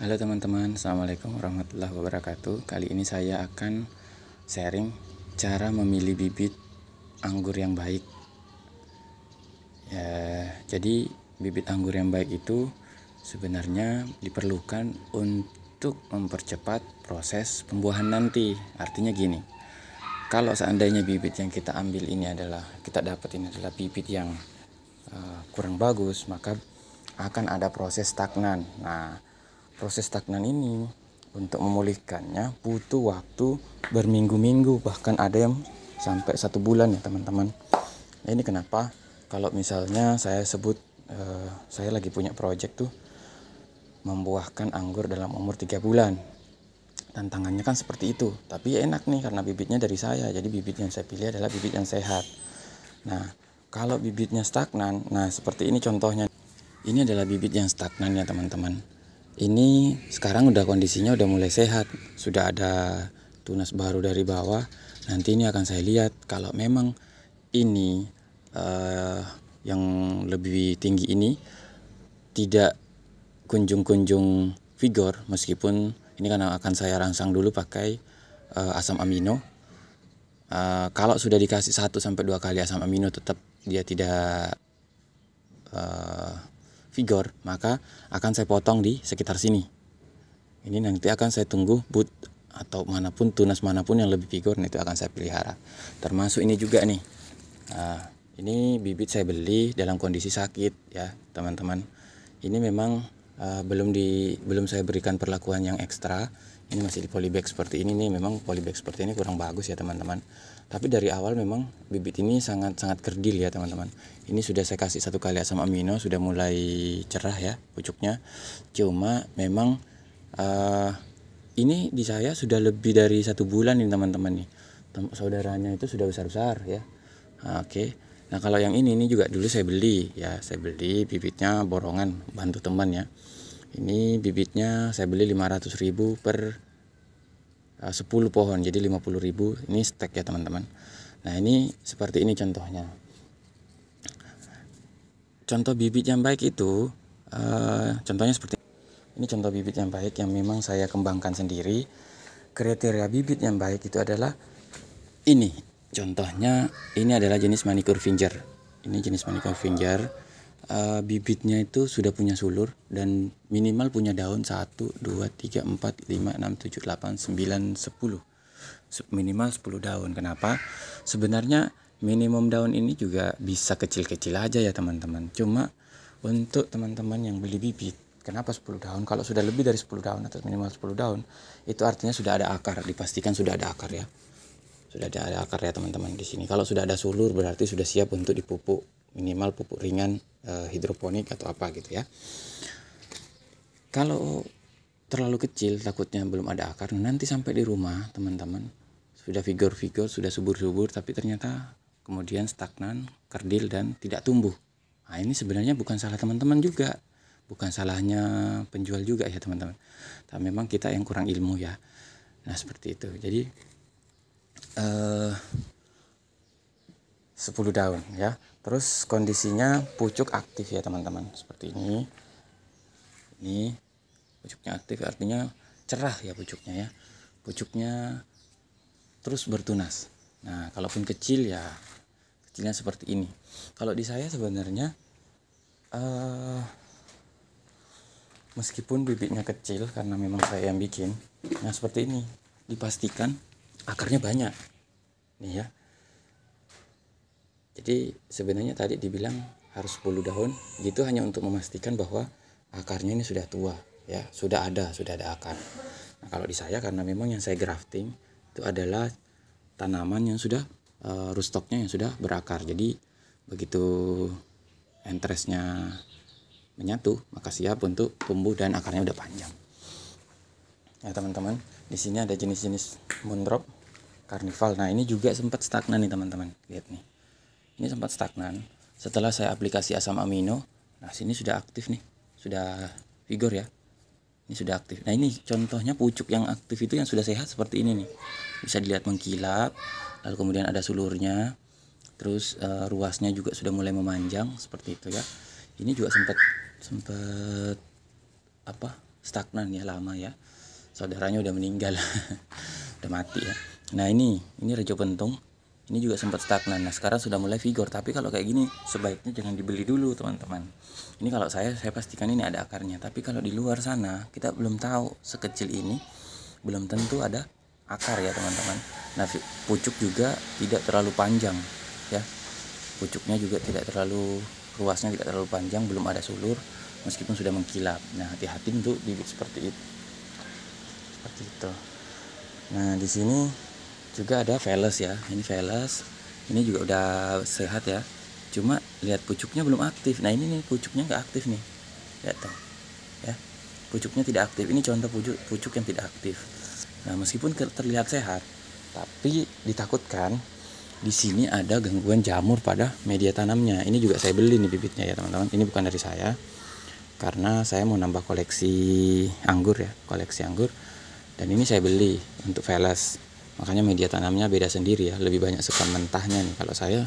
Halo teman-teman, Assalamualaikum warahmatullahi wabarakatuh Kali ini saya akan sharing cara memilih bibit anggur yang baik ya, Jadi bibit anggur yang baik itu sebenarnya diperlukan untuk mempercepat proses pembuahan nanti Artinya gini, kalau seandainya bibit yang kita ambil ini adalah kita dapat ini adalah bibit yang uh, kurang bagus maka akan ada proses stagnan. Nah, proses stagnan ini untuk memulihkannya butuh waktu berminggu-minggu bahkan ada yang sampai satu bulan ya teman-teman nah, ini kenapa kalau misalnya saya sebut eh, saya lagi punya project tuh membuahkan anggur dalam umur tiga bulan tantangannya kan seperti itu tapi ya enak nih karena bibitnya dari saya jadi bibit yang saya pilih adalah bibit yang sehat nah kalau bibitnya stagnan nah seperti ini contohnya ini adalah bibit yang stagnan ya teman-teman ini sekarang udah kondisinya udah mulai sehat sudah ada tunas baru dari bawah nanti ini akan saya lihat kalau memang ini uh, yang lebih tinggi ini tidak kunjung-kunjung vigor meskipun ini kan akan saya rangsang dulu pakai uh, asam amino uh, kalau sudah dikasih 1 sampai dua kali asam amino tetap dia tidak figure maka akan saya potong di sekitar sini ini nanti akan saya tunggu boot atau manapun tunas manapun yang lebih figur itu akan saya pelihara termasuk ini juga nih nah, ini bibit saya beli dalam kondisi sakit ya teman-teman ini memang uh, belum di belum saya berikan perlakuan yang ekstra ini masih di polybag seperti ini nih memang polybag seperti ini kurang bagus ya teman-teman tapi dari awal memang bibit ini sangat sangat kerdil ya teman-teman ini sudah saya kasih satu kali asam amino sudah mulai cerah ya pucuknya cuma memang uh, ini di saya sudah lebih dari satu bulan nih teman-teman nih Tem saudaranya itu sudah besar-besar ya nah, oke okay. nah kalau yang ini ini juga dulu saya beli ya saya beli bibitnya borongan bantu teman ya ini bibitnya saya beli 500.000 per eh, uh, 10 pohon jadi 50.000 ini stek ya teman-teman nah ini seperti ini contohnya contoh bibit yang baik itu uh, contohnya seperti ini contoh bibit yang baik yang memang saya kembangkan sendiri kriteria bibit yang baik itu adalah ini contohnya ini adalah jenis manicure finger ini jenis manicure finger uh, bibitnya itu sudah punya sulur dan minimal punya daun 1 2 3 4 5 6 7 8 9 10 minimal 10 daun. Kenapa? Sebenarnya minimum daun ini juga bisa kecil-kecil aja ya teman-teman. Cuma untuk teman-teman yang beli bibit, kenapa 10 daun? Kalau sudah lebih dari 10 daun atau minimal 10 daun, itu artinya sudah ada akar, dipastikan sudah ada akar ya. Sudah ada akar ya teman-teman di sini. Kalau sudah ada sulur berarti sudah siap untuk dipupuk minimal pupuk ringan e, hidroponik atau apa gitu ya kalau terlalu kecil takutnya belum ada akar nanti sampai di rumah teman-teman sudah figur-figur sudah subur-subur tapi ternyata kemudian stagnan kerdil dan tidak tumbuh nah ini sebenarnya bukan salah teman-teman juga bukan salahnya penjual juga ya teman-teman tapi memang kita yang kurang ilmu ya nah seperti itu jadi eh, 10 daun ya terus kondisinya pucuk aktif ya teman-teman seperti ini ini pucuknya aktif artinya cerah ya pucuknya ya pucuknya terus bertunas nah kalaupun kecil ya kecilnya seperti ini kalau di saya sebenarnya uh, meskipun bibitnya kecil karena memang saya yang bikin nah seperti ini dipastikan akarnya banyak nih ya jadi sebenarnya tadi dibilang harus 10 daun gitu hanya untuk memastikan bahwa akarnya ini sudah tua ya, sudah ada, sudah ada akar. Nah, kalau di saya karena memang yang saya grafting itu adalah tanaman yang sudah uh, rootstocknya yang sudah berakar. Jadi begitu entresnya menyatu maka siap untuk tumbuh dan akarnya udah panjang. Ya teman-teman, di sini ada jenis-jenis moondrop karnival. Nah ini juga sempat stagnan nih teman-teman. Lihat nih ini sempat stagnan setelah saya aplikasi asam amino nah sini sudah aktif nih sudah figur ya ini sudah aktif nah ini contohnya pucuk yang aktif itu yang sudah sehat seperti ini nih bisa dilihat mengkilap lalu kemudian ada sulurnya terus uh, ruasnya juga sudah mulai memanjang seperti itu ya ini juga sempat sempat apa stagnan ya lama ya saudaranya udah meninggal udah mati ya nah ini ini rejo pentung ini juga sempat stagnan nah sekarang sudah mulai vigor tapi kalau kayak gini sebaiknya jangan dibeli dulu teman-teman ini kalau saya saya pastikan ini ada akarnya tapi kalau di luar sana kita belum tahu sekecil ini belum tentu ada akar ya teman-teman nah pucuk juga tidak terlalu panjang ya pucuknya juga tidak terlalu ruasnya tidak terlalu panjang belum ada sulur meskipun sudah mengkilap nah hati-hati untuk bibit seperti itu seperti itu nah di sini juga ada veles ya ini veles ini juga udah sehat ya cuma lihat pucuknya belum aktif nah ini nih pucuknya nggak aktif nih lihat tuh ya pucuknya tidak aktif ini contoh pucuk pucuk yang tidak aktif nah meskipun terlihat sehat tapi ditakutkan di sini ada gangguan jamur pada media tanamnya ini juga saya beli nih bibitnya ya teman-teman ini bukan dari saya karena saya mau nambah koleksi anggur ya koleksi anggur dan ini saya beli untuk velas makanya media tanamnya beda sendiri ya lebih banyak sekam mentahnya nih kalau saya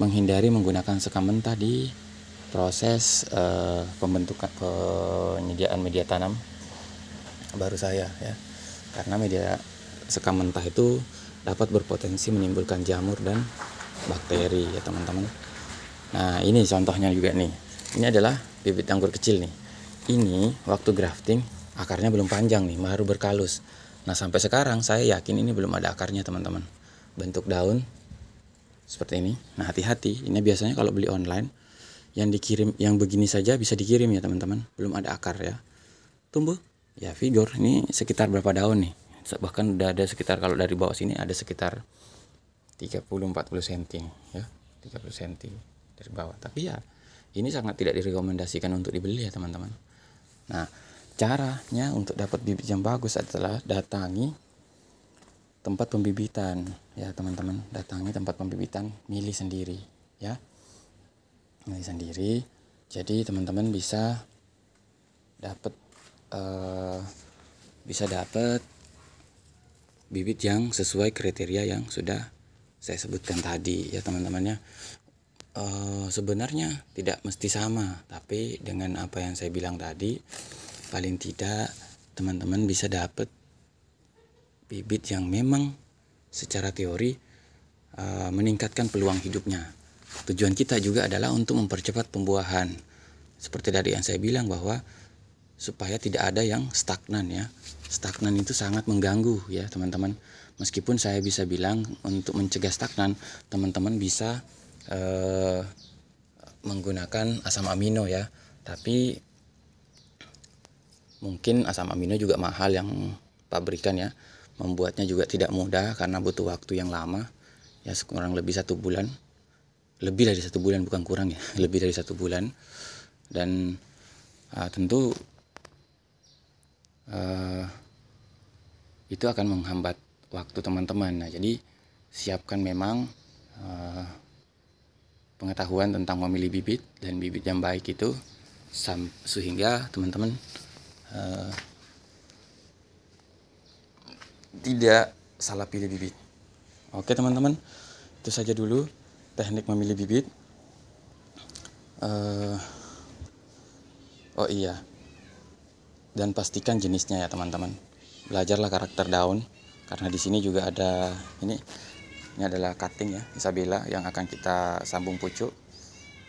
menghindari menggunakan sekam mentah di proses uh, eh, pembentukan penyediaan media tanam baru saya ya karena media sekam mentah itu dapat berpotensi menimbulkan jamur dan bakteri ya teman-teman nah ini contohnya juga nih ini adalah bibit anggur kecil nih ini waktu grafting akarnya belum panjang nih baru berkalus Nah sampai sekarang saya yakin ini belum ada akarnya teman-teman. Bentuk daun seperti ini. Nah hati-hati, ini biasanya kalau beli online yang dikirim yang begini saja bisa dikirim ya teman-teman. Belum ada akar ya. Tumbuh ya figur ini sekitar berapa daun nih? Bahkan udah ada sekitar kalau dari bawah sini ada sekitar 30 40 cm ya. 30 cm dari bawah. Tapi ya ini sangat tidak direkomendasikan untuk dibeli ya teman-teman. Nah, caranya untuk dapat bibit yang bagus adalah datangi tempat pembibitan ya teman-teman datangi tempat pembibitan milih sendiri ya milih sendiri jadi teman-teman bisa dapat uh, bisa dapat bibit yang sesuai kriteria yang sudah saya sebutkan tadi ya teman-temannya uh, eh, sebenarnya tidak mesti sama tapi dengan apa yang saya bilang tadi paling tidak teman-teman bisa dapat bibit yang memang secara teori uh, meningkatkan peluang hidupnya. Tujuan kita juga adalah untuk mempercepat pembuahan. Seperti tadi yang saya bilang bahwa supaya tidak ada yang stagnan ya. Stagnan itu sangat mengganggu ya, teman-teman. Meskipun saya bisa bilang untuk mencegah stagnan, teman-teman bisa uh, menggunakan asam amino ya. Tapi mungkin asam amino juga mahal yang pabrikan ya membuatnya juga tidak mudah karena butuh waktu yang lama ya kurang lebih satu bulan lebih dari satu bulan bukan kurang ya lebih dari satu bulan dan uh, tentu uh, itu akan menghambat waktu teman-teman nah jadi siapkan memang uh, pengetahuan tentang memilih bibit dan bibit yang baik itu sehingga teman-teman Eh, tidak salah pilih bibit. Oke teman-teman, itu saja dulu teknik memilih bibit. Uh, oh iya, dan pastikan jenisnya ya teman-teman. Belajarlah karakter daun karena di sini juga ada ini ini adalah cutting ya Isabella yang akan kita sambung pucuk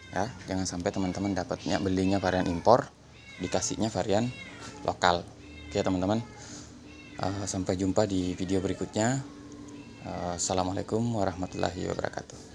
ya jangan sampai teman-teman dapatnya belinya varian impor dikasihnya varian lokal oke teman-teman eh, sampai jumpa di video berikutnya eh, assalamualaikum warahmatullahi wabarakatuh